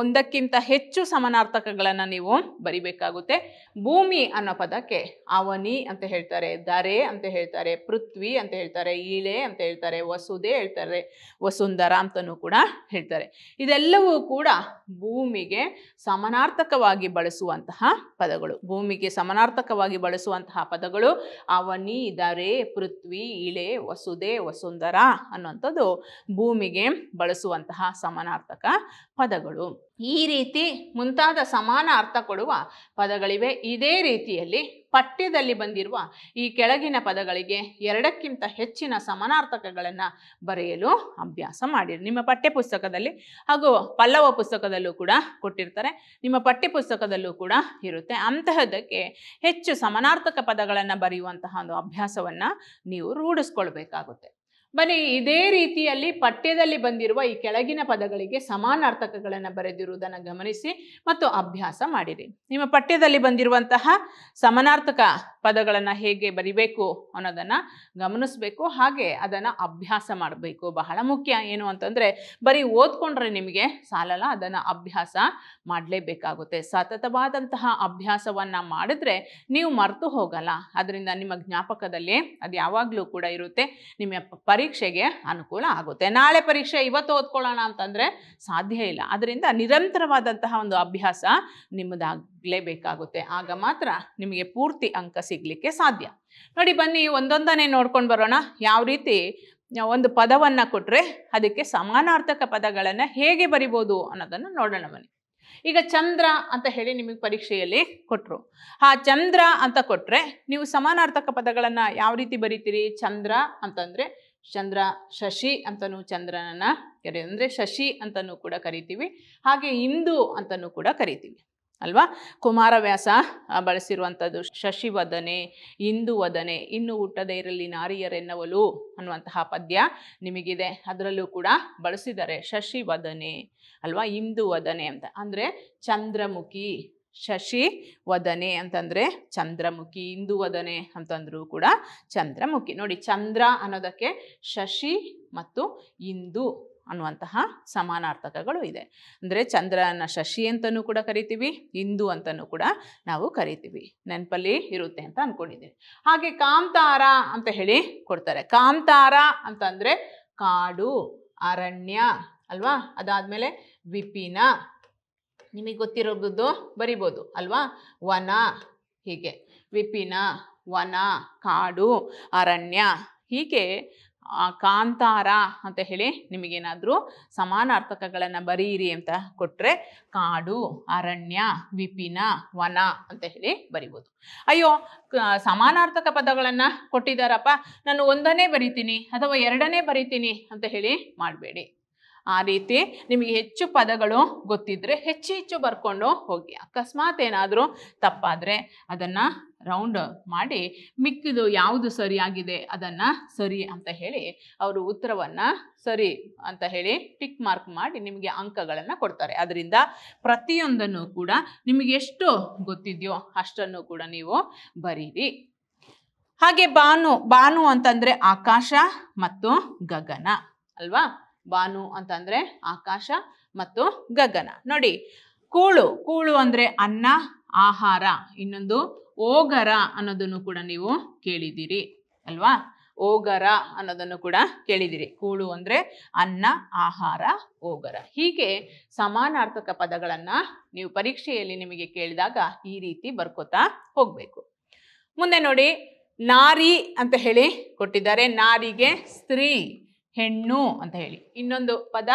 ಒಂದಕ್ಕಿಂತ ಹೆಚ್ಚು ಸಮಾನಾರ್ಥಕಗಳನ್ನು ನೀವು ಬರಿಬೇಕಾಗುತ್ತೆ ಭೂಮಿ ಅನ್ನೋ ಪದಕ್ಕೆ ಅವನಿ ಅಂತ ಹೇಳ್ತಾರೆ ದರೆ ಅಂತ ಹೇಳ್ತಾರೆ ಪೃಥ್ವಿ ಅಂತ ಹೇಳ್ತಾರೆ ಈಳೆ ಅಂತ ಹೇಳ್ತಾರೆ ವಸುದೆ ಹೇಳ್ತಾರೆ ವಸುಂಧರ ಅಂತಲೂ ಕೂಡ ಹೇಳ್ತಾರೆ ಇದೆಲ್ಲವೂ ಕೂಡ ಭೂಮಿಗೆ ಸಮಾನಾರ್ಥಕವಾಗಿ ಬಳಸುವಂತಹ ಪದಗಳು ಭೂಮಿಗೆ ಸಮಾನಾರ್ಥಕವಾಗಿ ಬಳಸುವಂತಹ ಪದಗಳು ಅವನಿ ದರೆ ಪೃಥ್ವಿ ಇಳೆ ವಸುದೆ ವಸುಂಧರ ಅನ್ನುವಂಥದ್ದು ಭೂಮಿಗೆ ಬಳಸುವಂತಹ ಸಮಾನಾರ್ಥಕ ಪದಗಳು ಈ ರೀತಿ ಮುಂತಾದ ಸಮಾನ ಅರ್ಥ ಕೊಡುವ ಪದಗಳಿವೆ ಇದೇ ರೀತಿಯಲ್ಲಿ ಪಠ್ಯದಲ್ಲಿ ಬಂದಿರುವ ಈ ಕೆಳಗಿನ ಪದಗಳಿಗೆ ಎರಡಕ್ಕಿಂತ ಹೆಚ್ಚಿನ ಸಮಾನಾರ್ಥಕಗಳನ್ನು ಬರೆಯಲು ಅಭ್ಯಾಸ ಮಾಡಿರಿ ನಿಮ್ಮ ಪಠ್ಯಪುಸ್ತಕದಲ್ಲಿ ಹಾಗೂ ಪಲ್ಲವ ಪುಸ್ತಕದಲ್ಲೂ ಕೂಡ ಕೊಟ್ಟಿರ್ತಾರೆ ನಿಮ್ಮ ಪಠ್ಯಪುಸ್ತಕದಲ್ಲೂ ಕೂಡ ಇರುತ್ತೆ ಅಂತಹದಕ್ಕೆ ಹೆಚ್ಚು ಸಮಾನಾರ್ಥಕ ಪದಗಳನ್ನು ಬರೆಯುವಂತಹ ಒಂದು ಅಭ್ಯಾಸವನ್ನು ನೀವು ರೂಢಿಸ್ಕೊಳ್ಬೇಕಾಗುತ್ತೆ ಬನ್ನಿ ಇದೇ ರೀತಿಯಲ್ಲಿ ಪಠ್ಯದಲ್ಲಿ ಬಂದಿರುವ ಈ ಕೆಳಗಿನ ಪದಗಳಿಗೆ ಸಮಾನಾರ್ಥಕಗಳನ್ನು ಬರೆದಿರುವುದನ್ನು ಗಮನಿಸಿ ಮತ್ತು ಅಭ್ಯಾಸ ಮಾಡಿರಿ ನಿಮ್ಮ ಪಠ್ಯದಲ್ಲಿ ಬಂದಿರುವಂತಹ ಸಮಾನಾರ್ಥಕ ಪದಗಳನ್ನು ಹೇಗೆ ಬರಿಬೇಕು ಅನ್ನೋದನ್ನು ಗಮನಿಸಬೇಕು ಹಾಗೆ ಅದನ್ನು ಅಭ್ಯಾಸ ಮಾಡಬೇಕು ಬಹಳ ಮುಖ್ಯ ಏನು ಅಂತಂದರೆ ಬರೀ ಓದ್ಕೊಂಡ್ರೆ ನಿಮಗೆ ಸಾಲಲ್ಲ ಅದನ್ನು ಅಭ್ಯಾಸ ಮಾಡಲೇಬೇಕಾಗುತ್ತೆ ಸತತವಾದಂತಹ ಅಭ್ಯಾಸವನ್ನು ಮಾಡಿದ್ರೆ ನೀವು ಮರೆತು ಹೋಗಲ್ಲ ಅದರಿಂದ ನಿಮ್ಮ ಜ್ಞಾಪಕದಲ್ಲಿ ಅದು ಯಾವಾಗಲೂ ಕೂಡ ಇರುತ್ತೆ ನಿಮ್ಮ ಪರೀಕ್ಷೆಗೆ ಅನುಕೂಲ ಆಗುತ್ತೆ ನಾಳೆ ಪರೀಕ್ಷೆ ಇವತ್ತು ಓದ್ಕೊಳ್ಳೋಣ ಅಂತಂದರೆ ಸಾಧ್ಯ ಇಲ್ಲ ಅದರಿಂದ ನಿರಂತರವಾದಂತಹ ಒಂದು ಅಭ್ಯಾಸ ನಿಮ್ಮದಾಗಲೇಬೇಕಾಗುತ್ತೆ ಆಗ ಮಾತ್ರ ನಿಮಗೆ ಪೂರ್ತಿ ಅಂಕ ಸಿಗಲಿಕ್ಕೆ ಸಾಧ್ಯ ನೋಡಿ ಬನ್ನಿ ಒಂದೊಂದನ್ನೇ ನೋಡ್ಕೊಂಡು ಬರೋಣ ಯಾವ ರೀತಿ ಒಂದು ಪದವನ್ನು ಕೊಟ್ಟರೆ ಅದಕ್ಕೆ ಸಮಾನಾರ್ಥಕ ಪದಗಳನ್ನು ಹೇಗೆ ಬರಿಬೋದು ಅನ್ನೋದನ್ನು ನೋಡೋಣ ಬನ್ನಿ ಈಗ ಚಂದ್ರ ಅಂತ ಹೇಳಿ ನಿಮಗೆ ಪರೀಕ್ಷೆಯಲ್ಲಿ ಕೊಟ್ಟರು ಆ ಚಂದ್ರ ಅಂತ ಕೊಟ್ಟರೆ ನೀವು ಸಮಾನಾರ್ಥಕ ಪದಗಳನ್ನು ಯಾವ ರೀತಿ ಬರಿತೀರಿ ಚಂದ್ರ ಅಂತಂದ್ರೆ ಚಂದ್ರ ಶಶಿ ಅಂತಲೂ ಚಂದ್ರನನ್ನ ಕರೆ ಅಂದರೆ ಶಶಿ ಅಂತಲೂ ಕೂಡ ಕರಿತೀವಿ ಹಾಗೆ ಇಂದು ಅಂತಲೂ ಕೂಡ ಕರಿತೀವಿ ಅಲ್ವಾ ಕುಮಾರವ್ಯಾಸ ಬಳಸಿರುವಂಥದ್ದು ಶಶಿವದನೆ ಇಂದುವದನೆ ಇನ್ನು ಹುಟ್ಟದೇ ಇರಲಿ ನಾರಿಯರೆನ್ನವಲು ಅನ್ನುವಂತಹ ಪದ್ಯ ನಿಮಗಿದೆ ಅದರಲ್ಲೂ ಕೂಡ ಬಳಸಿದ್ದಾರೆ ಶಶಿವದನೆ ಅಲ್ವಾ ಇಂದುವದನೆ ಅಂತ ಅಂದರೆ ಚಂದ್ರಮುಖಿ ಶಶಿ ವದನೆ ಅಂತಂದರೆ ಚಂದ್ರಮುಖಿ ಇಂದುವದನೆ ಅಂತಂದರೂ ಕೂಡ ಚಂದ್ರಮುಖಿ ನೋಡಿ ಚಂದ್ರ ಅನ್ನೋದಕ್ಕೆ ಶಶಿ ಮತ್ತು ಇಂದು ಅನ್ನುವಂತಹ ಸಮಾನಾರ್ಥಕಗಳು ಇದೆ ಅಂದರೆ ಚಂದ್ರನ ಶಶಿ ಅಂತಲೂ ಕೂಡ ಕರಿತೀವಿ ಹಿಂದೂ ಅಂತಲೂ ಕೂಡ ನಾವು ಕರಿತೀವಿ ನೆನಪಲ್ಲಿ ಇರುತ್ತೆ ಅಂತ ಅಂದ್ಕೊಂಡಿದ್ದೀನಿ ಹಾಗೆ ಕಾಂತಾರ ಅಂತ ಹೇಳಿ ಕೊಡ್ತಾರೆ ಕಾಂತಾರ ಅಂತಂದರೆ ಕಾಡು ಅರಣ್ಯ ಅಲ್ವಾ ಅದಾದಮೇಲೆ ವಿಪಿನ ನಿಮಗೆ ಗೊತ್ತಿರೋದು ಬರಿಬೋದು ಅಲ್ವಾ ವನ ಹೀಗೆ ವಿಪಿನ ವನ ಕಾಡು ಅರಣ್ಯ ಹೀಗೆ ಕಾಂತಾರ ಅಂತ ಹೇಳಿ ನಿಮಗೇನಾದರೂ ಸಮಾನಾರ್ಥಕಗಳನ್ನು ಬರೀರಿ ಅಂತ ಕೊಟ್ಟರೆ ಕಾಡು ಅರಣ್ಯ ವಿಪಿನ ವನ ಅಂತ ಹೇಳಿ ಬರಿಬೋದು ಅಯ್ಯೋ ಸಮಾನಾರ್ಥಕ ಪದಗಳನ್ನು ಕೊಟ್ಟಿದ್ದಾರಪ್ಪ ನಾನು ಒಂದನೇ ಬರಿತೀನಿ ಅಥವಾ ಎರಡನೇ ಬರಿತೀನಿ ಅಂತ ಹೇಳಿ ಮಾಡಬೇಡಿ ಆ ರೀತಿ ನಿಮಗೆ ಹೆಚ್ಚು ಪದಗಳು ಗೊತ್ತಿದ್ದರೆ ಹೆಚ್ಚು ಹೆಚ್ಚು ಬರ್ಕೊಂಡು ಹೋಗಿ ಅಕಸ್ಮಾತ್ ಏನಾದರೂ ತಪ್ಪಾದರೆ ಅದನ್ನು ರೌಂಡ್ ಮಾಡಿ ಮಿಕ್ಕಿದು ಯಾವುದು ಸರಿಯಾಗಿದೆ ಅದನ್ನು ಸರಿ ಅಂತ ಹೇಳಿ ಅವರು ಉತ್ತರವನ್ನು ಸರಿ ಅಂತ ಹೇಳಿ ಟಿಕ್ ಮಾರ್ಕ್ ಮಾಡಿ ನಿಮಗೆ ಅಂಕಗಳನ್ನು ಕೊಡ್ತಾರೆ ಅದರಿಂದ ಪ್ರತಿಯೊಂದನ್ನು ಕೂಡ ನಿಮಗೆ ಎಷ್ಟು ಗೊತ್ತಿದೆಯೋ ಅಷ್ಟನ್ನು ಕೂಡ ನೀವು ಬರೀರಿ ಹಾಗೆ ಬಾನು ಬಾನು ಅಂತಂದರೆ ಆಕಾಶ ಮತ್ತು ಗಗನ ಅಲ್ವಾ ಬಾನು ಅಂತಂದರೆ ಆಕಾಶ ಮತ್ತು ಗಗನ ನೋಡಿ ಕೂಳು ಕೂಳು ಅಂದರೆ ಅನ್ನ ಆಹಾರ ಇನ್ನೊಂದು ಓಗರ ಅನ್ನೋದನ್ನು ಕೂಡ ನೀವು ಕೇಳಿದ್ದೀರಿ ಅಲ್ವಾ ಓಗರ ಅನ್ನೋದನ್ನು ಕೂಡ ಕೇಳಿದಿರಿ ಕೂಳು ಅಂದರೆ ಅನ್ನ ಆಹಾರ ಓಗರ ಹೀಗೆ ಸಮಾನಾರ್ಥಕ ಪದಗಳನ್ನು ನೀವು ಪರೀಕ್ಷೆಯಲ್ಲಿ ನಿಮಗೆ ಕೇಳಿದಾಗ ಈ ರೀತಿ ಬರ್ಕೋತಾ ಹೋಗಬೇಕು ಮುಂದೆ ನೋಡಿ ನಾರಿ ಅಂತ ಹೇಳಿ ಕೊಟ್ಟಿದ್ದಾರೆ ನಾರಿಗೆ ಸ್ತ್ರೀ ಹೆಣ್ಣು ಅಂತ ಹೇಳಿ ಇನ್ನೊಂದು ಪದ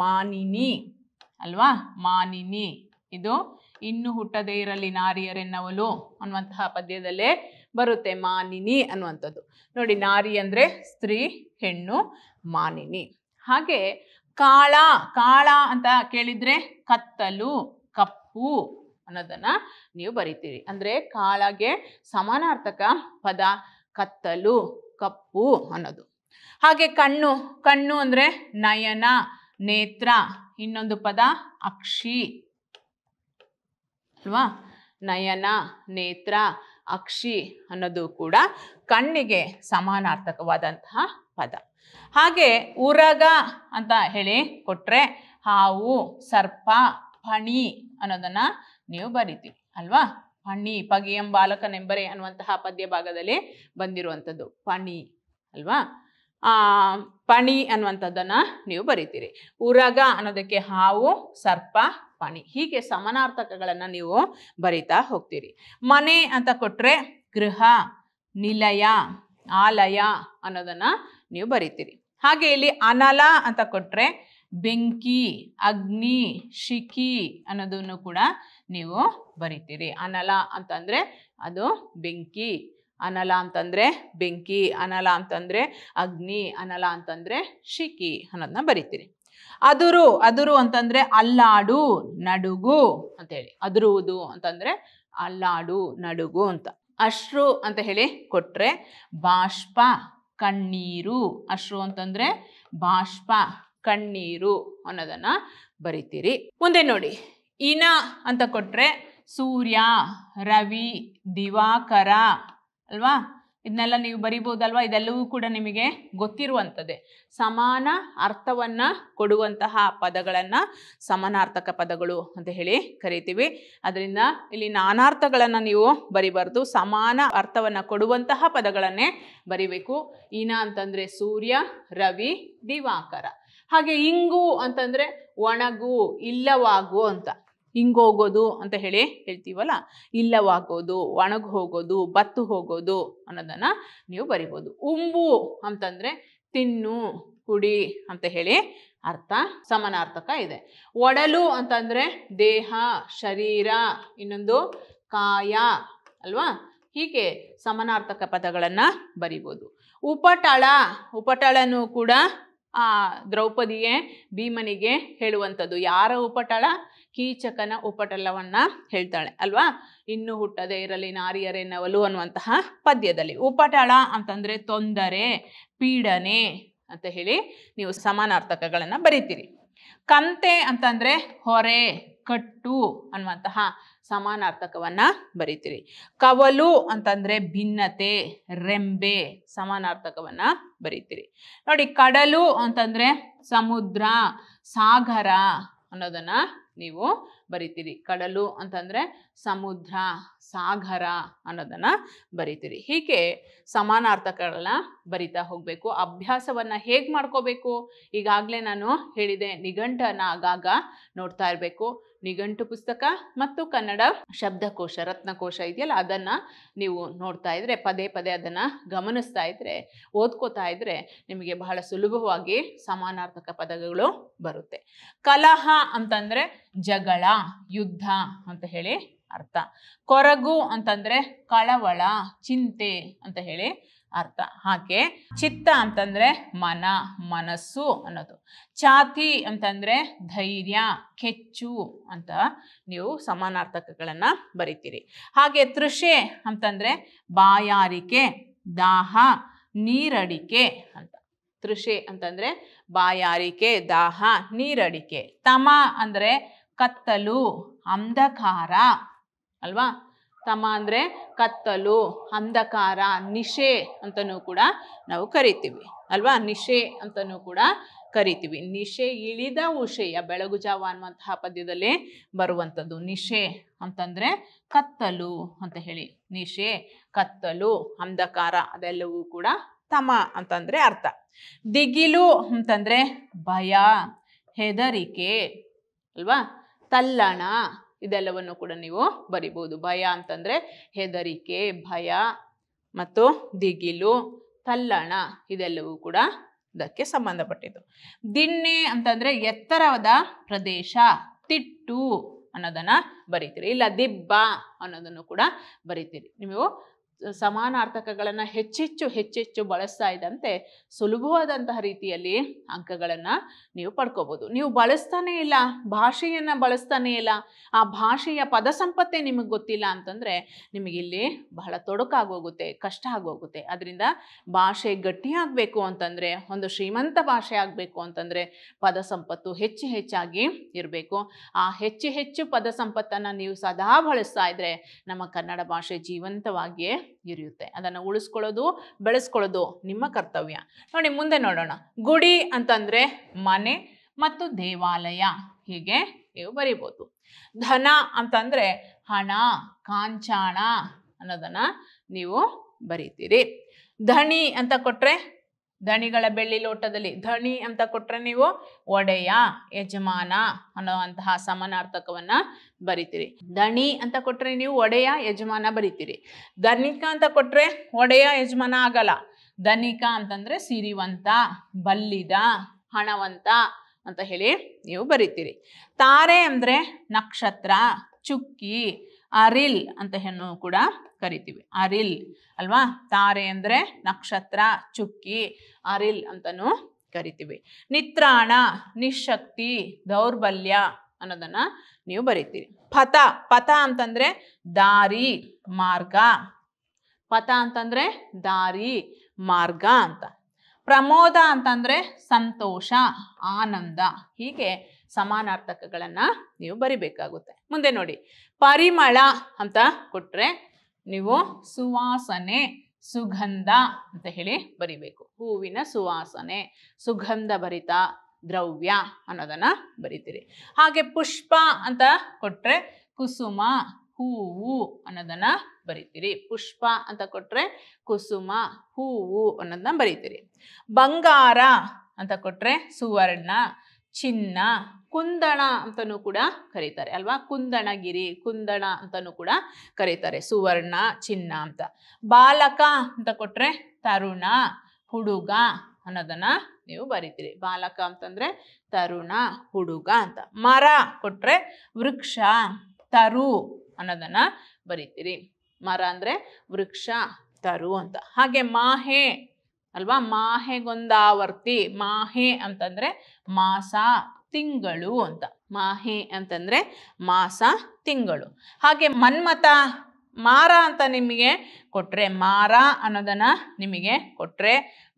ಮಾನಿನಿ ಅಲ್ವಾ ಮಾನಿನಿ ಇದು ಇನ್ನು ಹುಟ್ಟದೇ ಇರಲಿ ನಾರಿಯರೆನ್ನವಲು ಅನ್ನುವಂತಹ ಪದ್ಯದಲ್ಲೇ ಬರುತ್ತೆ ಮಾನಿನಿ ಅನ್ನುವಂಥದ್ದು ನೋಡಿ ನಾರಿ ಅಂದರೆ ಸ್ತ್ರೀ ಹೆಣ್ಣು ಮಾನಿನಿ ಹಾಗೆ ಕಾಳ ಕಾಳ ಅಂತ ಕೇಳಿದ್ರೆ ಕತ್ತಲು ಕಪ್ಪು ಅನ್ನೋದನ್ನು ನೀವು ಬರಿತೀರಿ ಅಂದರೆ ಕಾಳಗೆ ಸಮಾನಾರ್ಥಕ ಪದ ಕತ್ತಲು ಕಪ್ಪು ಅನ್ನೋದು ಹಾಗೆ ಕಣ್ಣು ಕಣ್ಣು ಅಂದರೆ ನಯನ ನೇತ್ರ ಇನ್ನೊಂದು ಪದ ಅಕ್ಷಿ ಅಲ್ವಾ ನಯನ ನೇತ್ರ ಅಕ್ಷಿ ಅನ್ನೋದು ಕೂಡ ಕಣ್ಣಿಗೆ ಸಮಾನಾರ್ಥಕವಾದಂತಹ ಪದ ಹಾಗೆ ಉರಗ ಅಂತ ಹೇಳಿ ಕೊಟ್ರೆ ಹಾವು ಸರ್ಪ ಫಣಿ ಅನ್ನೋದನ್ನ ನೀವು ಬರಿತೀವಿ ಅಲ್ವಾ ಫಣಿ ಪಗಿಯಂ ಬಾಲಕನೆಂಬರೆ ಅನ್ನುವಂತಹ ಪದ್ಯ ಭಾಗದಲ್ಲಿ ಬಂದಿರುವಂಥದ್ದು ಫಣಿ ಅಲ್ವಾ ಪಣಿ ಅನ್ನುವಂಥದ್ದನ್ನು ನೀವು ಬರಿತೀರಿ ಉರಗ ಅನ್ನೋದಕ್ಕೆ ಹಾವು ಸರ್ಪ ಪಣಿ ಹೀಗೆ ಸಮಾನಾರ್ಥಕಗಳನ್ನು ನೀವು ಬರಿತಾ ಹೋಗ್ತೀರಿ ಮನೆ ಅಂತ ಕೊಟ್ಟರೆ ಗೃಹ ನಿಲಯ ಆಲಯ ಅನ್ನೋದನ್ನು ನೀವು ಬರಿತೀರಿ ಹಾಗೆ ಇಲ್ಲಿ ಅನಲ ಅಂತ ಕೊಟ್ಟರೆ ಬೆಂಕಿ ಅಗ್ನಿ ಶಿಖಿ ಅನ್ನೋದನ್ನು ಕೂಡ ನೀವು ಬರಿತೀರಿ ಅನಲ ಅಂತಂದರೆ ಅದು ಬೆಂಕಿ ಅನಲ ಅಂತಂದರೆ ಬೆಂಕಿ ಅನಲ ಅಂತಂದರೆ ಅಗ್ನಿ ಅನಲ ಅಂತಂದರೆ ಶಿಖಿ ಅನ್ನೋದನ್ನ ಬರಿತೀರಿ ಅದುರು ಅದುರು ಅಂತಂದರೆ ಅಲ್ಲಾಡು ನಡುಗು ಅಂತೇಳಿ ಅದುರುವುದು ಅಂತಂದರೆ ಅಲ್ಲಾಡು ನಡುಗು ಅಂತ ಅಶ್ರು ಅಂತ ಹೇಳಿ ಕೊಟ್ಟರೆ ಬಾಷ್ಪ ಕಣ್ಣೀರು ಅಶ್ರು ಅಂತಂದರೆ ಬಾಷ್ಪ ಕಣ್ಣೀರು ಅನ್ನೋದನ್ನು ಬರಿತೀರಿ ಮುಂದೆ ನೋಡಿ ಇನ ಅಂತ ಕೊಟ್ಟರೆ ಸೂರ್ಯ ರವಿ ದಿವಾಕರ ಅಲ್ವಾ ಇದನ್ನೆಲ್ಲ ನೀವು ಬರಿಬೋದಲ್ವಾ ಇದೆಲ್ಲವೂ ಕೂಡ ನಿಮಗೆ ಗೊತ್ತಿರುವಂಥದ್ದೇ ಸಮಾನ ಅರ್ಥವನ್ನು ಕೊಡುವಂತಹ ಪದಗಳನ್ನು ಸಮಾನಾರ್ಥಕ ಪದಗಳು ಅಂತ ಹೇಳಿ ಕರಿತೀವಿ ಅದರಿಂದ ಇಲ್ಲಿ ನಾನಾರ್ಥಗಳನ್ನು ನೀವು ಬರಿಬಾರ್ದು ಸಮಾನ ಅರ್ಥವನ್ನು ಕೊಡುವಂತಹ ಪದಗಳನ್ನೇ ಬರಿಬೇಕು ಈನ ಅಂತಂದರೆ ಸೂರ್ಯ ರವಿ ದಿವಾಕರ ಹಾಗೆ ಇಂಗು ಅಂತಂದರೆ ಒಣಗು ಇಲ್ಲವಾಗು ಅಂತ ಹಿಂಗೋಗೋದು ಅಂತ ಹೇಳಿ ಹೇಳ್ತೀವಲ್ಲ ಇಲ್ಲವಾಗೋದು ಒಣಗಿ ಹೋಗೋದು ಬತ್ತು ಹೋಗೋದು ಅನ್ನೋದನ್ನು ನೀವು ಬರಿಬೋದು ಉಂಬು ಅಂತಂದರೆ ತಿನ್ನು ಕುಡಿ ಅಂತ ಹೇಳಿ ಅರ್ಥ ಸಮಾನಾರ್ಥಕ ಇದೆ ಒಡಲು ಅಂತಂದರೆ ದೇಹ ಶರೀರ ಇನ್ನೊಂದು ಕಾಯ ಅಲ್ವಾ ಹೀಗೆ ಸಮಾನಾರ್ಥಕ ಪದಗಳನ್ನು ಬರಿಬೋದು ಉಪಟಳ ಉಪಟಳನೂ ಕೂಡ ಆ ದ್ರೌಪದಿಯೇ ಭೀಮನಿಗೆ ಹೇಳುವಂಥದ್ದು ಯಾರ ಉಪಟಳ ಕೀಚಕನ ಉಪಟಳವನ್ನ ಹೇಳ್ತಾಳೆ ಅಲ್ವಾ ಇನ್ನು ಹುಟ್ಟದೆ ಇರಲಿ ನಾರಿಯರೇ ನವಲು ಅನ್ನುವಂತಹ ಪದ್ಯದಲ್ಲಿ ಉಪಟಳ ಅಂತಂದ್ರೆ ತೊಂದರೆ ಪೀಡನೆ ಅಂತ ಹೇಳಿ ನೀವು ಸಮಾನಾರ್ಥಕಗಳನ್ನು ಬರೀತೀರಿ ಕಂತೆ ಅಂತಂದ್ರೆ ಹೊರೆ ಕಟ್ಟು ಅನ್ನುವಂತಹ ಸಮಾನಾರ್ಥಕವನ್ನ ಬರೀತೀರಿ ಕವಲು ಅಂತಂದ್ರೆ ಭಿನ್ನತೆ ರೆಂಬೆ ಸಮಾನಾರ್ಥಕವನ್ನ ಬರೀತೀರಿ ನೋಡಿ ಕಡಲು ಅಂತಂದ್ರೆ ಸಮುದ್ರ ಸಾಗರ ಅನ್ನೋದನ್ನ ನೀವು ಬರಿತೀರಿ ಕಡಲು ಅಂತಂದರೆ ಸಮುದ್ರ ಸಾಗರ ಅನ್ನೋದನ್ನು ಬರಿತೀರಿ ಹೀಗೆ ಸಮಾನಾರ್ಥಕಗಳನ್ನ ಬರಿತಾ ಹೋಗಬೇಕು ಅಭ್ಯಾಸವನ್ನು ಹೇಗೆ ಮಾಡ್ಕೋಬೇಕು ಈಗಾಗಲೇ ನಾನು ಹೇಳಿದೆ ನಿಘಂಟನ ಆಗಾಗ ನೋಡ್ತಾ ಇರಬೇಕು ನಿಘಂಟು ಪುಸ್ತಕ ಮತ್ತು ಕನ್ನಡ ಶಬ್ದಕೋಶ ರತ್ನಕೋಶ ಇದೆಯಲ್ಲ ಅದನ್ನು ನೀವು ನೋಡ್ತಾ ಇದ್ರೆ ಪದೇ ಪದೇ ಅದನ್ನು ಗಮನಿಸ್ತಾ ಇದ್ರೆ ಓದ್ಕೋತಾ ಇದ್ರೆ ನಿಮಗೆ ಬಹಳ ಸುಲಭವಾಗಿ ಸಮಾನಾರ್ಥಕ ಪದಗಳು ಬರುತ್ತೆ ಕಲಹ ಅಂತಂದರೆ ಜಗಳ ಯುದ್ಧ ಅಂತ ಹೇಳಿ ಅರ್ಥ ಕೊರಗು ಅಂತಂದ್ರೆ ಕಳವಳ ಚಿಂತೆ ಅಂತ ಹೇಳಿ ಅರ್ಥ ಹಾಗೆ ಚಿತ್ತ ಅಂತಂದ್ರೆ ಮನ ಮನಸ್ಸು ಅನ್ನೋದು ಛಾತಿ ಅಂತಂದ್ರೆ ಧೈರ್ಯ ಕೆಚ್ಚು ಅಂತ ನೀವು ಸಮಾನಾರ್ಥಕಗಳನ್ನ ಬರಿತೀರಿ ಹಾಗೆ ತೃಷೆ ಅಂತಂದ್ರೆ ಬಾಯಾರಿಕೆ ದಾಹ ನೀರಡಿಕೆ ಅಂತ ತೃಷೆ ಅಂತಂದ್ರೆ ಬಾಯಾರಿಕೆ ದಾಹ ನೀರಡಿಕೆ ತಮ ಅಂದ್ರೆ ಕತ್ತಲು ಅಂಧಕಾರ ಅಲ್ವಾ ತಮ ಅಂದರೆ ಕತ್ತಲು ಅಂಧಕಾರ ನಿಶೆ ಅಂತಲೂ ಕೂಡ ನಾವು ಕರಿತೀವಿ ಅಲ್ವಾ ನಿಶೆ ಅಂತಲೂ ಕೂಡ ಕರಿತೀವಿ ನಿಶೆ ಇಳಿದ ಉಷೆಯ ಬೆಳಗು ಜಾವ ಅನ್ನುವಂತಹ ಪದ್ಯದಲ್ಲಿ ಬರುವಂಥದ್ದು ನಿಶೆ ಅಂತಂದರೆ ಕತ್ತಲು ಅಂತ ಹೇಳಿ ನಿಶೆ ಕತ್ತಲು ಅಂಧಕಾರ ಅದೆಲ್ಲವೂ ಕೂಡ ತಮ ಅಂತಂದರೆ ಅರ್ಥ ದಿಗಿಲು ಅಂತಂದರೆ ಭಯ ಹೆದರಿಕೆ ಅಲ್ವಾ ತಲ್ಲಣ ಇದೆಲ್ಲವನ್ನು ಕೂಡ ನೀವು ಬರಿಬೋದು ಭಯ ಅಂತಂದ್ರೆ ಹೆದರಿಕೆ ಭಯ ಮತ್ತು ದಿಗಿಲು ತಲ್ಲಣ ಇದೆಲ್ಲವೂ ಕೂಡ ಇದಕ್ಕೆ ಸಂಬಂಧಪಟ್ಟಿದ್ದು ದಿಣ್ಣೆ ಅಂತಂದ್ರೆ ಎತ್ತರವಾದ ಪ್ರದೇಶ ತಿಟ್ಟು ಅನ್ನೋದನ್ನ ಬರಿತೀರಿ ಇಲ್ಲ ದಿಬ್ಬ ಅನ್ನೋದನ್ನು ಕೂಡ ಬರಿತೀರಿ ನೀವು ಸಮಾನಾರ್ಥಕಗಳನ್ನು ಹೆಚ್ಚೆಚ್ಚು ಹೆಚ್ಚೆಚ್ಚು ಬಳಸ್ತಾ ಇದ್ದಂತೆ ಸುಲಭವಾದಂತಹ ರೀತಿಯಲ್ಲಿ ಅಂಕಗಳನ್ನು ನೀವು ಪಡ್ಕೋಬೋದು ನೀವು ಬಳಸ್ತಾನೇ ಇಲ್ಲ ಭಾಷೆಯನ್ನು ಬಳಸ್ತಾನೇ ಇಲ್ಲ ಆ ಭಾಷೆಯ ಪದ ಸಂಪತ್ತೇ ನಿಮಗೆ ಗೊತ್ತಿಲ್ಲ ಅಂತಂದರೆ ನಿಮಗಿಲ್ಲಿ ಬಹಳ ತೊಡಕಾಗೋಗುತ್ತೆ ಕಷ್ಟ ಆಗೋಗುತ್ತೆ ಅದರಿಂದ ಭಾಷೆ ಗಟ್ಟಿಯಾಗಬೇಕು ಅಂತಂದರೆ ಒಂದು ಶ್ರೀಮಂತ ಭಾಷೆ ಆಗಬೇಕು ಅಂತಂದರೆ ಪದ ಸಂಪತ್ತು ಹೆಚ್ಚು ಹೆಚ್ಚಾಗಿ ಇರಬೇಕು ಆ ಹೆಚ್ಚು ಹೆಚ್ಚು ಪದ ಸಂಪತ್ತನ್ನು ನೀವು ಸದಾ ಬಳಸ್ತಾ ಇದ್ದರೆ ನಮ್ಮ ಕನ್ನಡ ಭಾಷೆ ಜೀವಂತವಾಗಿಯೇ ಇರಿಯುತ್ತೆ ಅದನ್ನು ಉಳಿಸ್ಕೊಳ್ಳೋದು ಬೆಳೆಸ್ಕೊಳ್ಳೋದು ನಿಮ್ಮ ಕರ್ತವ್ಯ ನೋಡಿ ಮುಂದೆ ನೋಡೋಣ ಗುಡಿ ಅಂತಂದರೆ ಮನೆ ಮತ್ತು ದೇವಾಲಯ ಹೀಗೆ ನೀವು ಬರಿಬೋದು ಧನ ಅಂತಂದರೆ ಹಣ ಕಾಂಚಾಣ ಅನ್ನೋದನ್ನು ನೀವು ಬರೀತೀರಿ ಧಣಿ ಅಂತ ಕೊಟ್ಟರೆ ಧಣಿಗಳ ಬೆಳ್ಳಿ ಲೋಟದಲ್ಲಿ ಧಣಿ ಅಂತ ಕೊಟ್ರೆ ನೀವು ಒಡೆಯ ಯಜಮಾನ ಅನ್ನುವಂತಹ ಸಮಾನಾರ್ಥಕವನ್ನ ಬರಿತೀರಿ ಧಣಿ ಅಂತ ಕೊಟ್ರೆ ನೀವು ಒಡೆಯ ಯಜಮಾನ ಬರಿತೀರಿ ಧನಿಕ ಅಂತ ಕೊಟ್ರೆ ಒಡೆಯ ಯಜಮಾನ ಆಗಲ್ಲ ಧನಿಕ ಅಂತಂದ್ರೆ ಸಿರಿವಂತ ಬಲ್ಲಿದ ಹಣವಂತ ಅಂತ ಹೇಳಿ ನೀವು ಬರಿತೀರಿ ತಾರೆ ಅಂದ್ರೆ ನಕ್ಷತ್ರ ಚುಕ್ಕಿ ಅರಿಲ್ ಅಂತ ಹೆಣ್ಣು ಕೂಡ ಕರಿತೀವಿ ಅರಿಲ್ ಅಲ್ವಾ ತಾರೆ ಅಂದರೆ ನಕ್ಷತ್ರ ಚುಕ್ಕಿ ಅರಿಲ್ ಅಂತಲೂ ಕರಿತೀವಿ ನಿತ್ರಾಣ ನಿಶಕ್ತಿ ದೌರ್ಬಲ್ಯ ಅನ್ನೋದನ್ನ ನೀವು ಬರಿತೀರಿ ಪಥ ಪಥ ಅಂತಂದ್ರೆ ದಾರಿ ಮಾರ್ಗ ಪಥ ಅಂತಂದ್ರೆ ದಾರಿ ಮಾರ್ಗ ಅಂತ ಪ್ರಮೋದ ಅಂತಂದ್ರೆ ಸಂತೋಷ ಆನಂದ ಹೀಗೆ ಸಮಾನಾರ್ಥಕಗಳನ್ನು ನೀವು ಬರಿಬೇಕಾಗುತ್ತೆ ಮುಂದೆ ನೋಡಿ ಪರಿಮಳ ಅಂತ ಕೊಟ್ರೆ ನೀವು ಸುವಾಸನೆ ಸುಗಂಧ ಅಂತ ಹೇಳಿ ಬರಿಬೇಕು ಹೂವಿನ ಸುವಾಸನೆ ಸುಗಂಧ ಭರಿತ ದ್ರವ್ಯ ಅನ್ನೋದನ್ನ ಬರಿತೀರಿ ಹಾಗೆ ಪುಷ್ಪ ಅಂತ ಕೊಟ್ರೆ ಕುಸುಮ ಹೂವು ಅನ್ನೋದನ್ನ ಬರಿತೀರಿ ಪುಷ್ಪ ಅಂತ ಕೊಟ್ರೆ ಕುಸುಮ ಹೂವು ಅನ್ನೋದನ್ನ ಬರಿತೀರಿ ಬಂಗಾರ ಅಂತ ಕೊಟ್ರೆ ಸುವರ್ಣ ಚಿನ್ನ ಕುಂದಣ ಅಂತಲೂ ಕೂಡ ಕರೀತಾರೆ ಅಲ್ವಾ ಕುಂದಣಗಿರಿ ಕುಂದಣ ಅಂತಲೂ ಕೂಡ ಕರೀತಾರೆ ಸುವರ್ಣ ಚಿನ್ನ ಅಂತ ಬಾಲಕ ಅಂತ ಕೊಟ್ರೆ ತರುಣ ಹುಡುಗ ಅನ್ನೋದನ್ನ ನೀವು ಬರಿತೀರಿ ಬಾಲಕ ಅಂತಂದ್ರೆ ತರುಣ ಹುಡುಗ ಅಂತ ಮರ ಕೊಟ್ರೆ ವೃಕ್ಷ ತರು ಅನ್ನೋದನ್ನ ಬರಿತೀರಿ ಮರ ಅಂದ್ರೆ ವೃಕ್ಷ ತರು ಅಂತ ಹಾಗೆ ಮಾಹೆ ಅಲ್ವಾ ಮಾಹೆಗೊಂದಾವರ್ತಿ ಮಾಹೆ ಅಂತಂದ್ರೆ ಮಾಸ ತಿಂಗಳು ಅಂತ ಮಾಹೆ ಅಂತಂದರೆ ಮಾಸ ತಿಂಗಳು ಹಾಗೆ ಮನ್ಮತ ಮಾರ ಅಂತ ನಿಮಗೆ ಕೊಟ್ಟರೆ ಮಾರ ಅನ್ನೋದನ್ನು ನಿಮಗೆ ಕೊಟ್ಟರೆ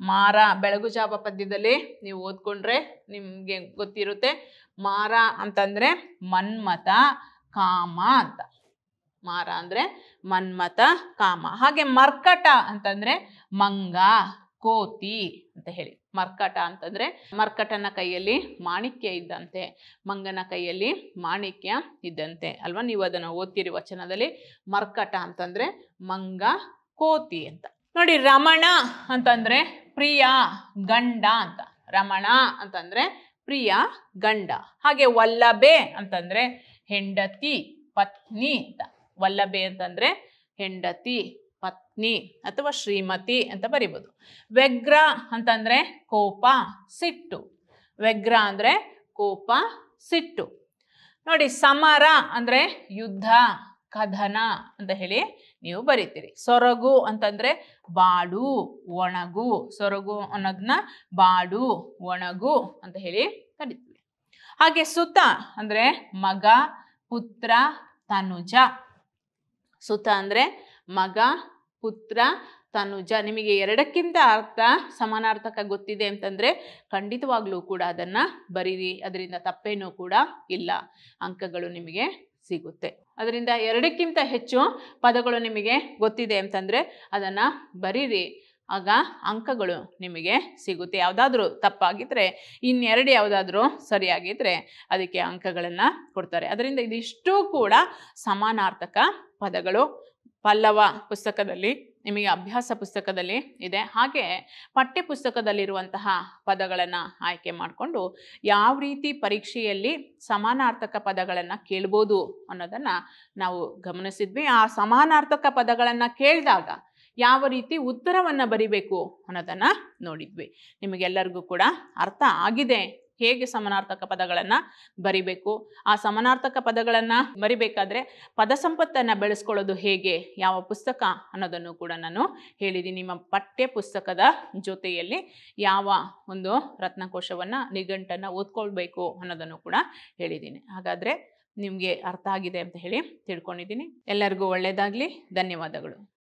ಮಾರ ಬೆಳಗು ಜಾಪ ಪದ್ಯದಲ್ಲಿ ನೀವು ಓದ್ಕೊಂಡ್ರೆ ನಿಮಗೆ ಗೊತ್ತಿರುತ್ತೆ ಮಾರ ಅಂತಂದರೆ ಮನ್ಮತ ಕಾಮ ಅಂತ ಮಾರ ಅಂದರೆ ಮನ್ಮತ ಕಾಮ ಹಾಗೆ ಮರ್ಕಟ ಅಂತಂದರೆ ಮಂಗ ಕೋತಿ ಅಂತ ಹೇಳಿ ಮರ್ಕಟ ಅಂತಂದ್ರೆ ಮರ್ಕಟನ ಕೈಯಲ್ಲಿ ಮಾಣಿಕ್ಯ ಇದ್ದಂತೆ ಮಂಗನ ಕೈಯಲ್ಲಿ ಮಾಣಿಕ್ಯ ಇದ್ದಂತೆ ಅಲ್ವಾ ನೀವು ಅದನ್ನು ಓದ್ತಿರಿ ವಚನದಲ್ಲಿ ಮರ್ಕಟ ಅಂತಂದ್ರೆ ಮಂಗ ಕೋತಿ ಅಂತ ನೋಡಿ ರಮಣ ಅಂತಂದ್ರೆ ಪ್ರಿಯ ಗಂಡ ಅಂತ ರಮಣ ಅಂತಂದ್ರೆ ಪ್ರಿಯ ಗಂಡ ಹಾಗೆ ವಲ್ಲಭೆ ಅಂತಂದ್ರೆ ಹೆಂಡತಿ ಪತ್ನಿ ಅಂತ ವಲ್ಲಭೆ ಅಂತಂದ್ರೆ ಹೆಂಡತಿ ಪತ್ನಿ ಅಥವಾ ಶ್ರೀಮತಿ ಅಂತ ಬರಿಬೋದು ವ್ಯಗ್ರ ಅಂತಂದರೆ ಕೋಪ ಸಿಟ್ಟು ವ್ಯಗ್ರ ಅಂದರೆ ಕೋಪ ಸಿಟ್ಟು ನೋಡಿ ಸಮರ ಅಂದರೆ ಯುದ್ಧ ಕದನ ಅಂತ ಹೇಳಿ ನೀವು ಬರಿತೀರಿ ಸೊರಗು ಅಂತಂದರೆ ಬಾಡು ಒಣಗು ಸೊರಗು ಅನ್ನೋದನ್ನ ಬಾಡು ಒಣಗು ಅಂತ ಹೇಳಿ ಕರಿತೀವಿ ಹಾಗೆ ಸುತ ಅಂದರೆ ಮಗ ಪುತ್ರ ತನುಜ ಸುತ ಅಂದರೆ ಮಗ ಪುತ್ರ ತನುಜ ನಿಮಗೆ ಎರಡಕ್ಕಿಂತ ಅರ್ಥ ಸಮಾನಾರ್ಥಕ ಗೊತ್ತಿದೆ ಅಂತಂದರೆ ಖಂಡಿತವಾಗ್ಲೂ ಕೂಡ ಅದನ್ನು ಬರೀರಿ ಅದರಿಂದ ತಪ್ಪೇನೂ ಕೂಡ ಇಲ್ಲ ಅಂಕಗಳು ನಿಮಗೆ ಸಿಗುತ್ತೆ ಅದರಿಂದ ಎರಡಕ್ಕಿಂತ ಹೆಚ್ಚು ಪದಗಳು ನಿಮಗೆ ಗೊತ್ತಿದೆ ಅಂತಂದರೆ ಅದನ್ನು ಬರೀರಿ ಆಗ ಅಂಕಗಳು ನಿಮಗೆ ಸಿಗುತ್ತೆ ಯಾವುದಾದ್ರೂ ತಪ್ಪಾಗಿದ್ದರೆ ಇನ್ನೆರಡು ಯಾವುದಾದ್ರೂ ಸರಿಯಾಗಿದ್ದರೆ ಅದಕ್ಕೆ ಅಂಕಗಳನ್ನು ಕೊಡ್ತಾರೆ ಅದರಿಂದ ಇದಿಷ್ಟು ಕೂಡ ಸಮಾನಾರ್ಥಕ ಪದಗಳು ಪಲ್ಲವ ಪುಸ್ತಕದಲ್ಲಿ ನಿಮಗೆ ಅಭ್ಯಾಸ ಪುಸ್ತಕದಲ್ಲಿ ಇದೆ ಹಾಗೆ ಪಠ್ಯಪುಸ್ತಕದಲ್ಲಿರುವಂತಹ ಪುಸ್ತಕದಲ್ಲಿರುವಂತಹ ಪದಗಳನ್ನು ಆಯ್ಕೆ ಮಾಡಿಕೊಂಡು ಯಾವ ರೀತಿ ಪರೀಕ್ಷೆಯಲ್ಲಿ ಸಮಾನಾರ್ಥಕ ಪದಗಳನ್ನು ಕೇಳ್ಬೋದು ಅನ್ನೋದನ್ನು ನಾವು ಗಮನಿಸಿದ್ವಿ ಆ ಸಮಾನಾರ್ಥಕ ಪದಗಳನ್ನು ಕೇಳಿದಾಗ ಯಾವ ರೀತಿ ಉತ್ತರವನ್ನು ಬರಿಬೇಕು ಅನ್ನೋದನ್ನು ನೋಡಿದ್ವಿ ನಿಮಗೆಲ್ಲರಿಗೂ ಕೂಡ ಅರ್ಥ ಆಗಿದೆ ಹೇಗೆ ಸಮನಾರ್ಥಕ ಪದಗಳನ್ನು ಬರಿಬೇಕು ಆ ಸಮನಾರ್ಥಕ ಪದಗಳನ್ನು ಬರಿಬೇಕಾದ್ರೆ ಪದ ಸಂಪತ್ತನ್ನು ಬೆಳೆಸ್ಕೊಳ್ಳೋದು ಹೇಗೆ ಯಾವ ಪುಸ್ತಕ ಅನ್ನೋದನ್ನು ಕೂಡ ನಾನು ಹೇಳಿದ್ದೀನಿ ನಿಮ್ಮ ಪಠ್ಯ ಪುಸ್ತಕದ ಜೊತೆಯಲ್ಲಿ ಯಾವ ಒಂದು ರತ್ನಕೋಶವನ್ನು ನಿಘಂಟನ್ನು ಓದ್ಕೊಳ್ಬೇಕು ಅನ್ನೋದನ್ನು ಕೂಡ ಹೇಳಿದ್ದೀನಿ ಹಾಗಾದರೆ ನಿಮಗೆ ಅರ್ಥ ಆಗಿದೆ ಅಂತ ಹೇಳಿ ತಿಳ್ಕೊಂಡಿದ್ದೀನಿ ಎಲ್ಲರಿಗೂ ಒಳ್ಳೆಯದಾಗಲಿ ಧನ್ಯವಾದಗಳು